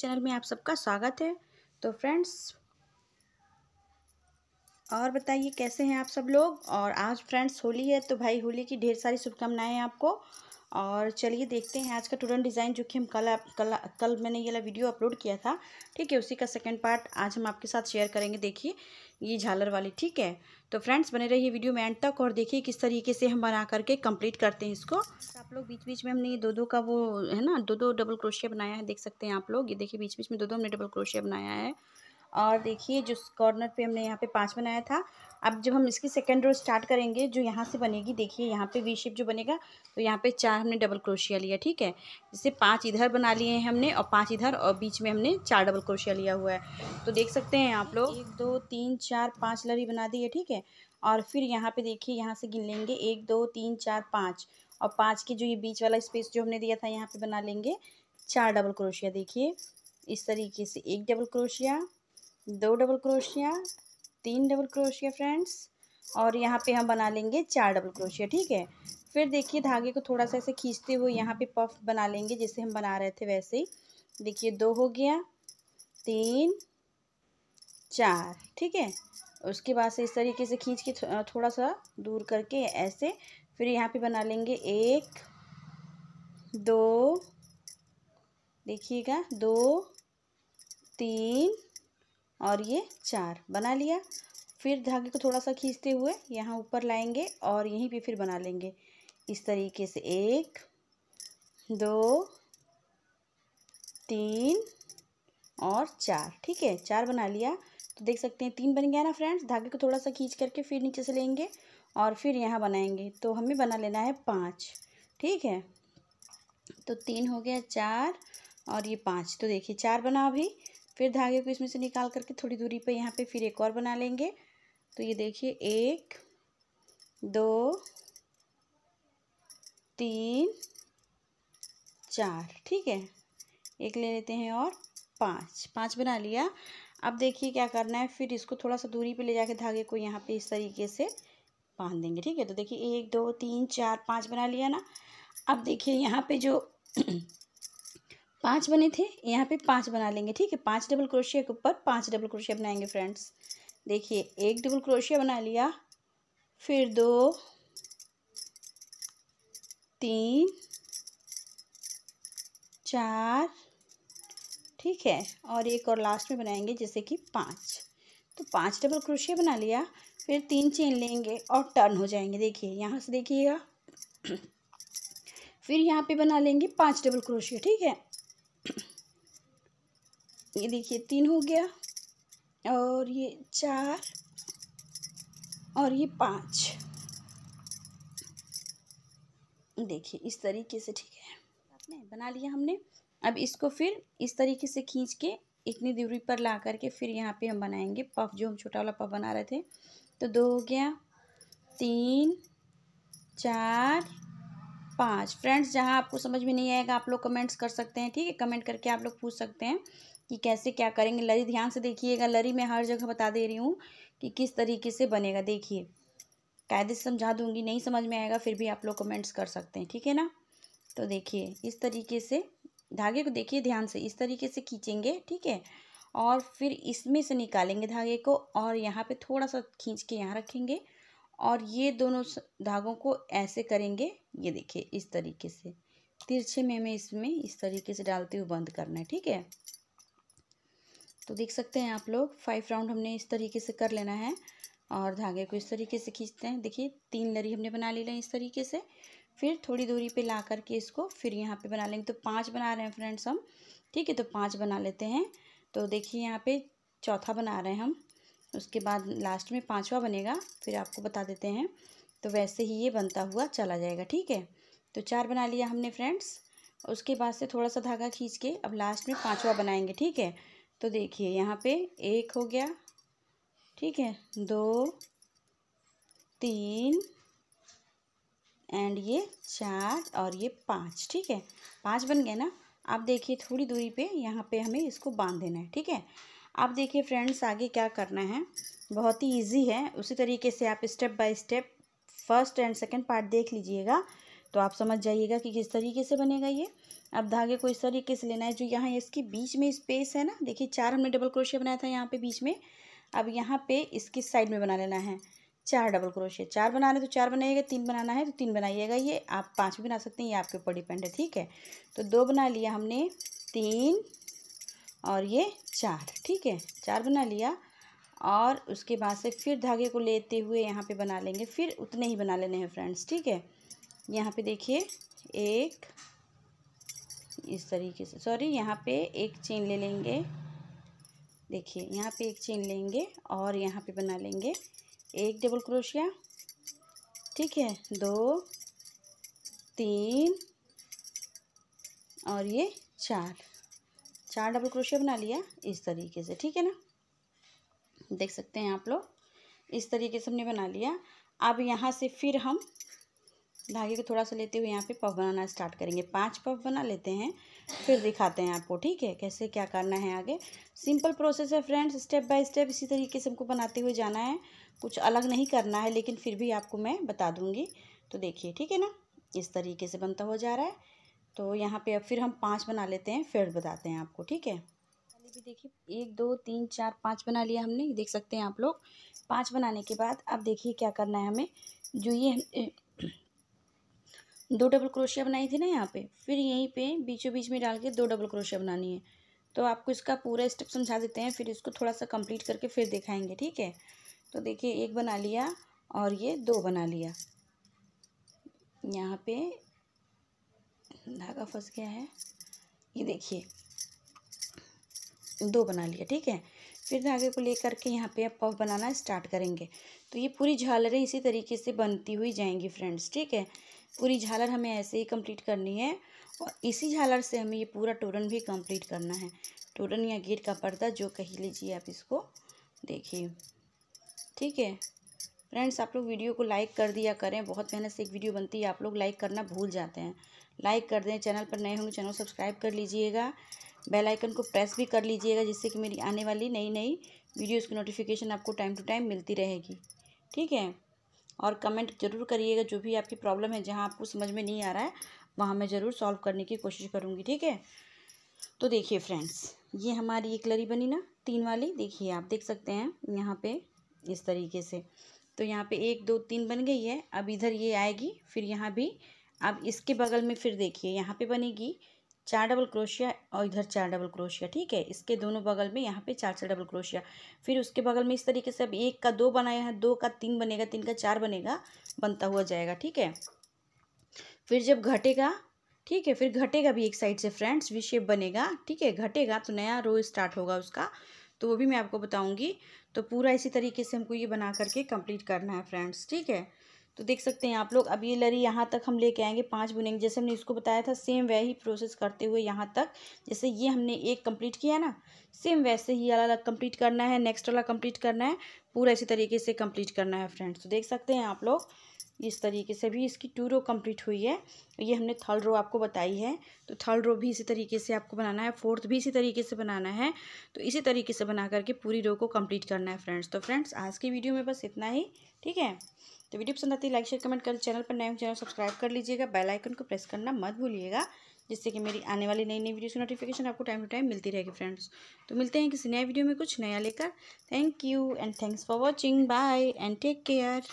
channel में आप सबका स्वागत है तो फ्रेंड्स और बताइए कैसे हैं आप सब लोग और आज फ्रेंड्स होली है तो भाई होली की ढेर सारी शुभकामनाएं आपको और चलिए देखते हैं आज का टूडन डिज़ाइन जो कि हम कल कल कल मैंने ये वाला वीडियो अपलोड किया था ठीक है उसी का सेकंड पार्ट आज हम आपके साथ शेयर करेंगे देखिए ये झालर वाली ठीक है तो फ्रेंड्स बने रहिए वीडियो में एंड तक और देखिए किस तरीके से हम बना करके कंप्लीट करते हैं इसको तो आप लोग बीच बीच में हमने ये दो दो का वो है ना दो दो डबल क्रोशिया बनाया है देख सकते हैं आप लोग ये देखिए बीच बीच में दो दो हमने डबल क्रोशिया बनाया है और देखिए जिस कॉर्नर पे हमने यहाँ पे पाँच बनाया था अब जब हम इसकी सेकेंड रो स्टार्ट करेंगे जो यहाँ से बनेगी देखिए यहाँ पे वी शेप जो बनेगा तो यहाँ पे चार हमने डबल क्रोशिया लिया ठीक है जिससे पांच इधर बना लिए हैं हमने और पांच इधर और बीच में हमने चार डबल क्रोशिया लिया हुआ है तो देख सकते हैं आप लोग एक दो तीन चार पाँच लरी बना दी है ठीक है और फिर यहाँ पर देखिए यहाँ से गिन लेंगे एक दो तीन चार पाँच और पाँच की जो ये बीच वाला स्पेस जो हमने दिया था यहाँ पर बना लेंगे चार डबल क्रोशिया देखिए इस तरीके से एक डबल क्रोशिया दो डबल क्रोशिया तीन डबल क्रोशिया फ्रेंड्स और यहाँ पे हम बना लेंगे चार डबल क्रोशिया ठीक है फिर देखिए धागे को थोड़ा सा ऐसे खींचते हुए यहाँ पे पफ बना लेंगे जैसे हम बना रहे थे वैसे ही देखिए दो हो गया तीन चार ठीक है उसके बाद से इस तरीके से खींच के थोड़ा सा दूर करके ऐसे फिर यहाँ पे बना लेंगे एक दो देखिएगा दो तीन और ये चार बना लिया फिर धागे को थोड़ा सा खींचते हुए यहाँ ऊपर लाएंगे और यहीं पे फिर बना लेंगे इस तरीके से एक दो तीन और चार ठीक है चार बना लिया तो देख सकते हैं तीन बन गया ना फ्रेंड्स धागे को थोड़ा सा खींच करके फिर नीचे से लेंगे और फिर यहाँ बनाएंगे तो हमें बना लेना है पाँच ठीक है तो तीन हो गया चार और ये पाँच तो देखिए चार बना अभी फिर धागे को इसमें से निकाल करके थोड़ी दूरी पर यहाँ पे फिर एक और बना लेंगे तो ये देखिए एक दो तीन चार ठीक है एक ले लेते हैं और पाँच पाँच बना लिया अब देखिए क्या करना है फिर इसको थोड़ा सा दूरी पे ले जाके धागे को यहाँ पे इस तरीके से बांध देंगे ठीक है तो देखिए एक दो तीन चार पाँच बना लिया ना अब देखिए यहाँ पे जो पाँच बने थे यहाँ पे पाँच बना लेंगे ठीक है पाँच डबल क्रोशिया के ऊपर पाँच डबल क्रोशिया बनाएंगे फ्रेंड्स देखिए एक डबल क्रोशिया बना लिया फिर दो तीन चार ठीक है और एक और लास्ट में बनाएंगे जैसे कि पाँच तो पाँच डबल क्रोशिया बना लिया फिर तीन चेन लेंगे और टर्न हो जाएंगे देखिए यहाँ से देखिएगा फिर यहाँ पे बना लेंगे पाँच डबल क्रोशिया ठीक है ये देखिए तीन हो गया और ये चार और ये पाँच देखिए इस तरीके से ठीक है आपने बना लिया हमने अब इसको फिर इस तरीके से खींच के इतनी दूरी पर ला करके फिर यहाँ पे हम बनाएंगे पफ जो हम छोटा वाला पफ बना रहे थे तो दो हो गया तीन चार पाँच फ्रेंड्स जहाँ आपको समझ में नहीं आएगा आप लोग कमेंट्स कर सकते हैं ठीक है कमेंट करके आप लोग पूछ सकते हैं कि कैसे क्या करेंगे लरी ध्यान से देखिएगा लरी मैं हर जगह बता दे रही हूँ कि किस तरीके से बनेगा देखिए कायदे से समझा दूंगी नहीं समझ में आएगा फिर भी आप लोग कमेंट्स कर सकते हैं ठीक है ना तो देखिए इस तरीके से धागे को देखिए ध्यान से इस तरीके से खींचेंगे ठीक है और फिर इसमें से निकालेंगे धागे को और यहाँ पे थोड़ा सा खींच के यहाँ रखेंगे और ये दोनों धागों को ऐसे करेंगे ये देखिए इस तरीके से तिरछे में हमें इसमें इस तरीके से डालते हुए बंद करना है ठीक है तो देख सकते हैं आप लोग फाइव राउंड हमने इस तरीके से कर लेना है और धागे को इस तरीके से खींचते हैं देखिए तीन लरी हमने बना ली लें इस तरीके से फिर थोड़ी दूरी पे ला करके इसको फिर यहाँ पे बना लेंगे तो पाँच बना रहे हैं फ्रेंड्स हम ठीक है तो पाँच बना लेते हैं तो देखिए यहाँ पे चौथा बना रहे हैं हम उसके बाद लास्ट में पाँचवा बनेगा फिर आपको बता देते हैं तो वैसे ही ये बनता हुआ चला जाएगा ठीक है तो चार बना लिया हमने फ्रेंड्स उसके बाद से थोड़ा सा धागा खींच के अब लास्ट में पाँचवा बनाएंगे ठीक है तो देखिए यहाँ पे एक हो गया ठीक है दो तीन एंड ये चार और ये पाँच ठीक है पाँच बन गए ना आप देखिए थोड़ी दूरी पे यहाँ पे हमें इसको बांध देना है ठीक है आप देखिए फ्रेंड्स आगे क्या करना है बहुत ही इजी है उसी तरीके से आप step by step first and second part देख लीजिएगा तो आप समझ जाइएगा कि किस तरीके से बनेगा ये अब धागे को इस तरीके से लेना है जो यहाँ इसके बीच में स्पेस है ना देखिए चार हमने डबल क्रोशिया बनाया था यहाँ पे बीच में अब यहाँ पे इसकी साइड में बना लेना है चार डबल क्रोशिया चार बनाना तो चार बनाइएगा तीन बनाना है तो तीन बनाइएगा ये आप पाँच भी बना सकते हैं ये आपके ऊपर डिपेंड है ठीक है तो दो बना लिया हमने तीन और ये चार ठीक है चार बना लिया और उसके बाद से फिर धागे को लेते हुए यहाँ पे बना लेंगे फिर उतने ही बना लेने हैं फ्रेंड्स ठीक है यहाँ पे देखिए एक इस तरीके से सॉरी यहाँ पे एक चेन ले लेंगे देखिए यहाँ पे एक चेन लेंगे और यहाँ पे बना लेंगे एक डबल क्रोशिया ठीक है दो तीन और ये चार चार डबल क्रोशिया बना लिया इस तरीके से ठीक है ना देख सकते हैं आप लोग इस तरीके से हमने बना लिया अब यहाँ से फिर हम धागे को थोड़ा सा लेते हुए यहाँ पे पफ बनाना स्टार्ट करेंगे पांच पफ बना लेते हैं फिर दिखाते हैं आपको ठीक है कैसे क्या करना है आगे सिंपल प्रोसेस है फ्रेंड्स स्टेप बाय स्टेप इसी तरीके से हमको बनाते हुए जाना है कुछ अलग नहीं करना है लेकिन फिर भी आपको मैं बता दूँगी तो देखिए ठीक है ना इस तरीके से बनता हो जा रहा है तो यहाँ पर अब फिर हम पाँच बना लेते हैं फिर बताते हैं आपको ठीक है देखिए एक दो तीन चार पाँच बना लिया हमने देख सकते हैं आप लोग पाँच बनाने के बाद अब देखिए क्या करना है हमें जो ये दो डबल क्रोशिया बनाई थी ना यहाँ पे फिर यहीं पे बीचों बीच में डाल के दो डबल क्रोशिया बनानी है तो आपको इसका पूरा स्टेप समझा देते हैं फिर इसको थोड़ा सा कंप्लीट करके फिर दिखाएंगे ठीक है तो देखिए एक बना लिया और ये दो बना लिया यहाँ पे धागा फंस गया है ये देखिए दो बना लिया ठीक है फिर धागे को लेकर के यहाँ पे आप पफ बनाना स्टार्ट करेंगे तो ये पूरी झालरें इसी तरीके से बनती हुई जाएंगी फ्रेंड्स ठीक है पूरी झालर हमें ऐसे ही कंप्लीट करनी है और इसी झालर से हमें ये पूरा टोरन भी कंप्लीट करना है टोरन या गेट का पर्दा जो कही लीजिए आप इसको देखिए ठीक है फ्रेंड्स आप लोग वीडियो को लाइक कर दिया करें बहुत मेहनत से एक वीडियो बनती है आप लोग लाइक करना भूल जाते हैं लाइक कर दें चैनल पर नए होंगे चैनल सब्सक्राइब कर लीजिएगा बेल आइकन को प्रेस भी कर लीजिएगा जिससे कि मेरी आने वाली नई नई वीडियोस की नोटिफिकेशन आपको टाइम टू टाइम मिलती रहेगी ठीक है और कमेंट जरूर करिएगा जो भी आपकी प्रॉब्लम है जहाँ आपको समझ में नहीं आ रहा है वहाँ मैं ज़रूर सॉल्व करने की कोशिश करूँगी ठीक है तो देखिए फ्रेंड्स ये हमारी एक लरी बनी ना तीन वाली देखिए आप देख सकते हैं यहाँ पे इस तरीके से तो यहाँ पे एक दो तीन बन गई है अब इधर ये आएगी फिर यहाँ भी अब इसके बगल में फिर देखिए यहाँ पे बनेगी चार डबल क्रोशिया और इधर चार डबल क्रोशिया ठीक है इसके दोनों बगल में यहाँ पे चार चार डबल क्रोशिया फिर उसके बगल में इस तरीके से अब एक का दो बनाया है दो का तीन बनेगा तीन का चार बनेगा बनता हुआ जाएगा ठीक है फिर जब घटेगा ठीक है फिर घटेगा भी एक साइड से फ्रेंड्स वी शेप बनेगा ठीक है घटेगा तो नया रो स्टार्ट होगा उसका तो वो भी मैं आपको बताऊंगी तो पूरा इसी तरीके से हमको ये बना करके कंप्लीट करना है फ्रेंड्स ठीक है तो देख सकते हैं आप लोग अब ये लरी यहाँ तक हम लेके आएंगे पाँच बुनेंगे जैसे हमने इसको बताया था सेम वह ही प्रोसेस करते हुए यहाँ तक जैसे ये हमने एक कंप्लीट किया ना सेम वैसे ही अलग कंप्लीट करना है नेक्स्ट वाला कंप्लीट करना है पूरा इसी तरीके से कंप्लीट करना है फ्रेंड्स तो देख सकते हैं आप लोग इस तरीके से भी इसकी टू रो कंप्लीट हुई है ये हमने थर्ड रो आपको बताई है तो थर्ड रो भी इसी तरीके से आपको बनाना है फोर्थ भी इसी तरीके से बनाना है तो इसी तरीके से बना करके पूरी रो को कंप्लीट करना है फ्रेंड्स तो फ्रेंड्स आज की वीडियो में बस इतना ही ठीक है तो वीडियो पसंद आती है लाइक शेयर कमेंट कर चैनल पर नए चैनल सब्सक्राइब कर लीजिएगा बेल आइकन को प्रेस करना मत भूलिएगा जिससे कि मेरी आने वाली नई नई वीडियो की नोटिफिकेशन आपको टाइम टू टाइम मिलती रहेगी फ्रेंड्स तो मिलते हैं किसी नए वीडियो में कुछ नया लेकर thank you and thanks for watching bye and take care